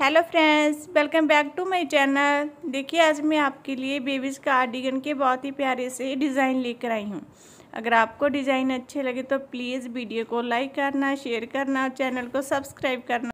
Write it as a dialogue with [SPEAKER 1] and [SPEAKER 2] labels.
[SPEAKER 1] hello friends welcome back to my channel देखिए आज मैं आपके लिए बेबीज़ कार्डिगन के बहुत ही प्यारे से डिज़ाइन लेकर आई हूँ अगर आपको डिज़ाइन अच्छे लगे तो प्लीज़ वीडियो को लाइक करना शेयर करना और चैनल को सब्सक्राइब करना